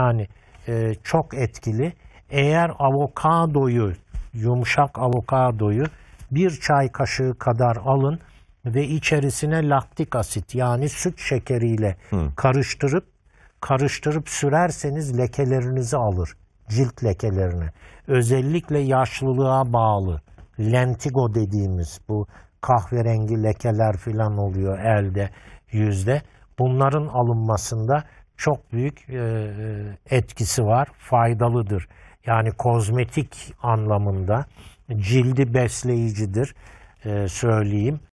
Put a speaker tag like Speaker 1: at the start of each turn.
Speaker 1: Yani e, çok etkili. Eğer avokadoyu, yumuşak avokadoyu bir çay kaşığı kadar alın ve içerisine laktik asit yani süt şekeriyle Hı. karıştırıp karıştırıp sürerseniz lekelerinizi alır. Cilt lekelerini. Özellikle yaşlılığa bağlı. Lentigo dediğimiz bu kahverengi lekeler filan oluyor elde, yüzde. Bunların alınmasında çok büyük e, etkisi var, faydalıdır. Yani kozmetik anlamında cildi besleyicidir e, söyleyeyim.